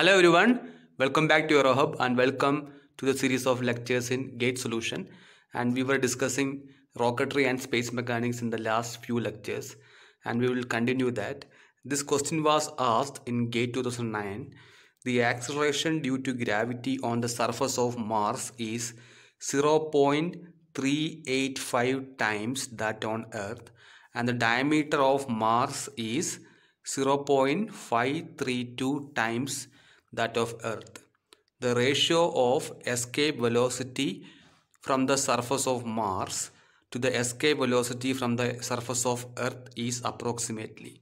Hello everyone, welcome back to EuroHub and welcome to the series of lectures in gate solution. And we were discussing rocketry and space mechanics in the last few lectures and we will continue that. This question was asked in gate 2009. The acceleration due to gravity on the surface of Mars is 0.385 times that on Earth and the diameter of Mars is 0.532 times that of Earth. The ratio of escape velocity from the surface of Mars to the escape velocity from the surface of Earth is approximately.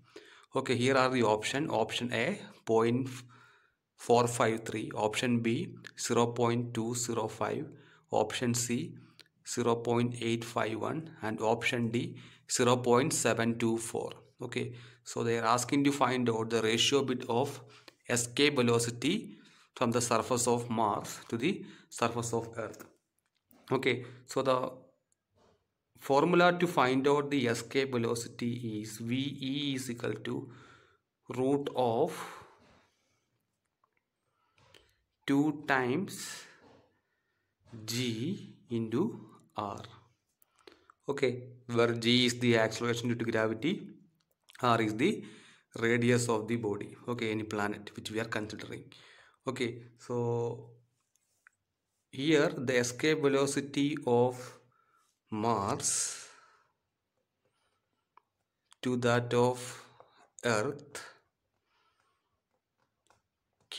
Okay, here are the option. Option A 0.453, option B 0.205, option C 0.851 and option D 0.724 okay so they are asking to find out the ratio bit of escape velocity from the surface of Mars to the surface of Earth. Okay, so the formula to find out the escape velocity is VE is equal to root of 2 times G into R. Okay, where G is the acceleration due to gravity, R is the radius of the body okay any planet which we are considering okay so here the escape velocity of mars to that of earth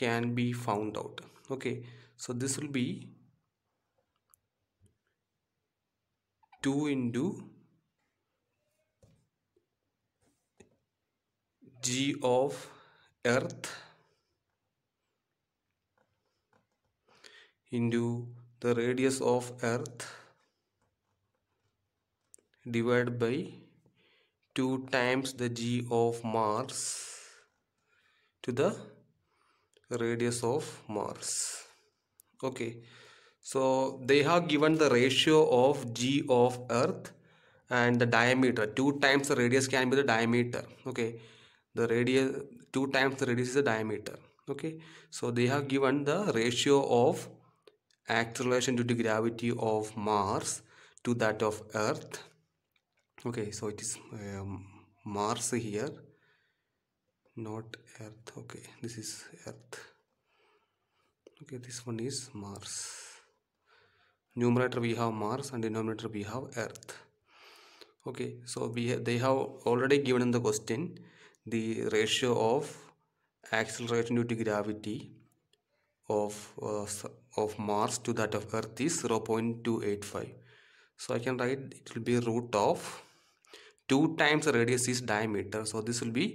can be found out okay so this will be 2 into g of earth into the radius of earth divided by 2 times the g of mars to the radius of mars okay so they have given the ratio of g of earth and the diameter 2 times the radius can be the diameter okay the radius two times the radius is the diameter okay so they have given the ratio of acceleration due to gravity of mars to that of earth okay so it is um, mars here not earth okay this is earth okay this one is mars numerator we have mars and denominator we have earth okay so we ha they have already given in the question the ratio of acceleration due to gravity of uh, of Mars to that of Earth is 0.285 so I can write it will be root of 2 times the radius is diameter so this will be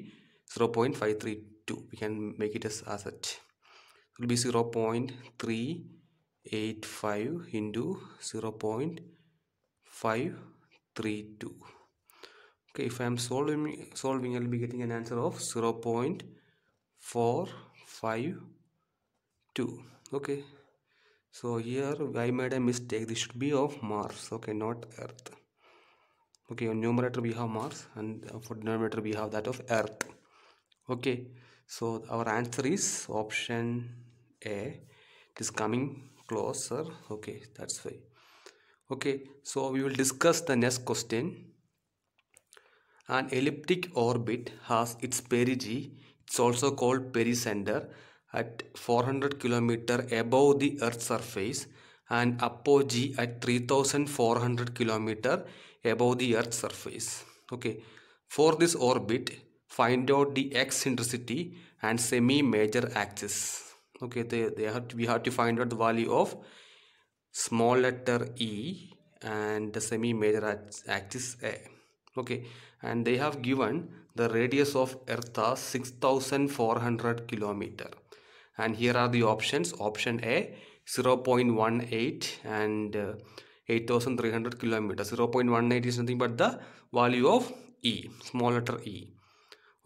0.532 we can make it as, as such it will be 0.385 into 0.532 okay if i am solving solving i'll be getting an answer of 0 0.452 okay so here i made a mistake this should be of mars okay not earth okay on numerator we have mars and uh, for denominator we have that of earth okay so our answer is option a it is coming closer okay that's why okay so we will discuss the next question an elliptic orbit has its perigee, it's also called pericenter, at 400 km above the Earth's surface and apogee at 3400 km above the Earth's surface. Okay, for this orbit, find out the eccentricity and semi-major axis. Okay, they, they have to, we have to find out the value of small letter e and the semi-major axis a okay and they have given the radius of earth as 6400 kilometer and here are the options option a 0 0.18 and uh, 8300 kilometers 0 0.18 is nothing but the value of e small letter e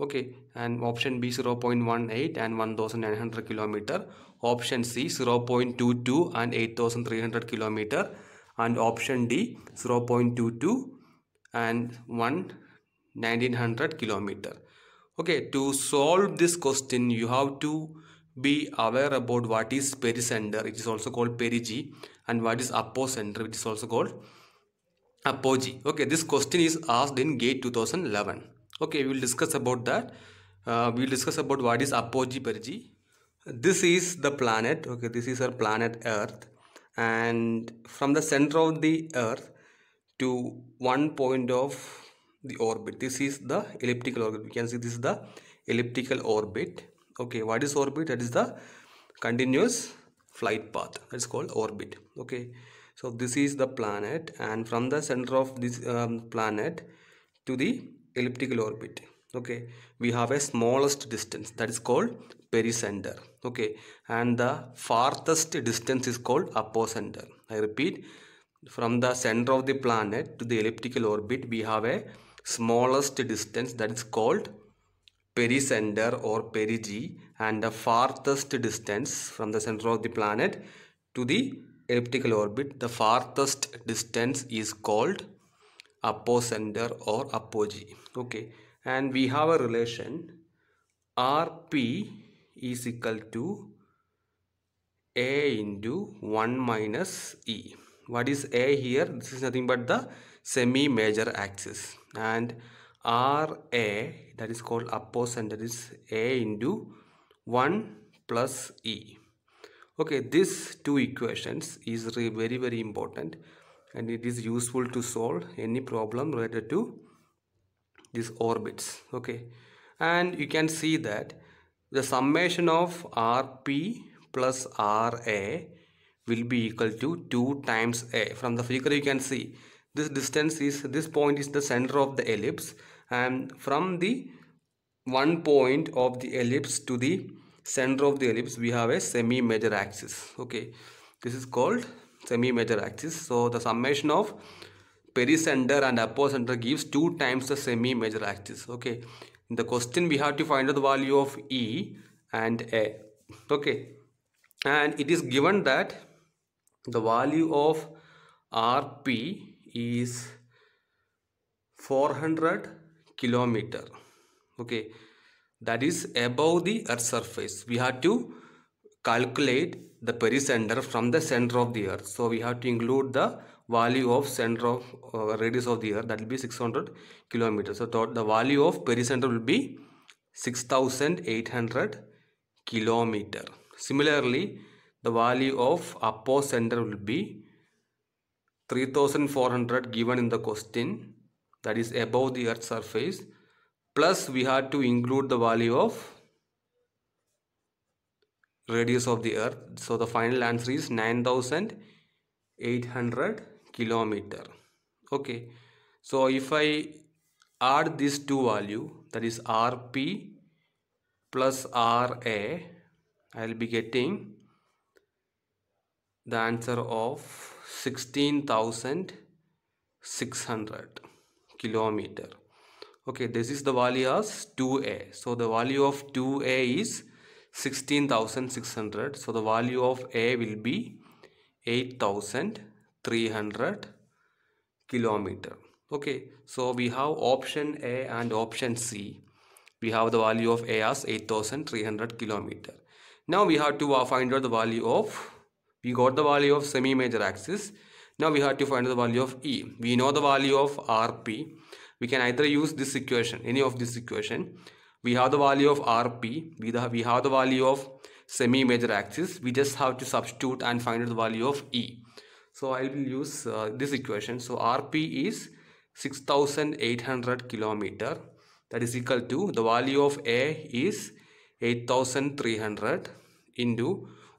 okay and option b 0 0.18 and 1900 kilometer option c 0 0.22 and 8300 kilometer and option d 0 0.22 and 1900 kilometer okay to solve this question you have to be aware about what is pericenter it is also called perigee and what is apocenter which is also called apogee okay this question is asked in gate 2011 okay we will discuss about that uh, we will discuss about what is apogee perigee this is the planet okay this is our planet earth and from the center of the earth to one point of the orbit this is the elliptical orbit we can see this is the elliptical orbit okay what is orbit that is the continuous flight path that's called orbit okay so this is the planet and from the center of this um, planet to the elliptical orbit okay we have a smallest distance that is called pericenter okay and the farthest distance is called apocenter i repeat from the center of the planet to the elliptical orbit we have a smallest distance that is called pericenter or perigee and the farthest distance from the center of the planet to the elliptical orbit the farthest distance is called apocenter or apogee okay and we have a relation rp is equal to a into 1 minus e what is a here this is nothing but the semi major axis and ra that is called uppos and that is a into 1 plus e okay these two equations is very very important and it is useful to solve any problem related to these orbits okay and you can see that the summation of rp plus ra will be equal to 2 times a. From the figure you can see this distance is this point is the center of the ellipse and from the one point of the ellipse to the center of the ellipse we have a semi major axis okay this is called semi major axis so the summation of pericenter and apocenter gives two times the semi major axis okay in the question we have to find out the value of e and a okay and it is given that the value of rp is 400 kilometer okay that is above the earth surface we have to calculate the pericenter from the center of the earth so we have to include the value of center of uh, radius of the earth that will be 600 kilometers so the value of pericenter will be 6800 kilometer similarly the value of Apo center will be 3400 given in the question that is above the earth surface plus we had to include the value of radius of the earth so the final answer is 9800 kilometer okay so if i add these two value that is rp plus ra i'll be getting the answer of 16600 kilometer okay this is the value as 2a so the value of 2a is 16600 so the value of a will be 8300 kilometer okay so we have option a and option c we have the value of a as 8300 kilometer now we have to find out the value of we got the value of semi-major axis. Now we have to find the value of E. We know the value of Rp. We can either use this equation, any of this equation. We have the value of Rp. We, the, we have the value of semi-major axis. We just have to substitute and find the value of E. So I will use uh, this equation. So Rp is 6800 kilometer. That is equal to the value of A is 8300 into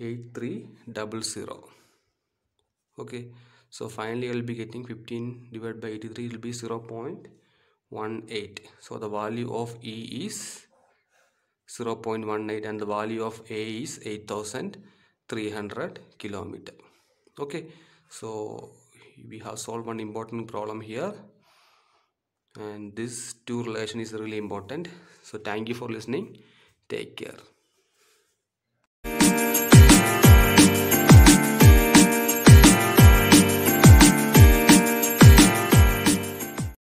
8300 okay so finally i'll be getting 15 divided by 83 will be 0 0.18 so the value of e is 0 0.18 and the value of a is 8300 kilometer okay so we have solved one important problem here and this two relation is really important so thank you for listening take care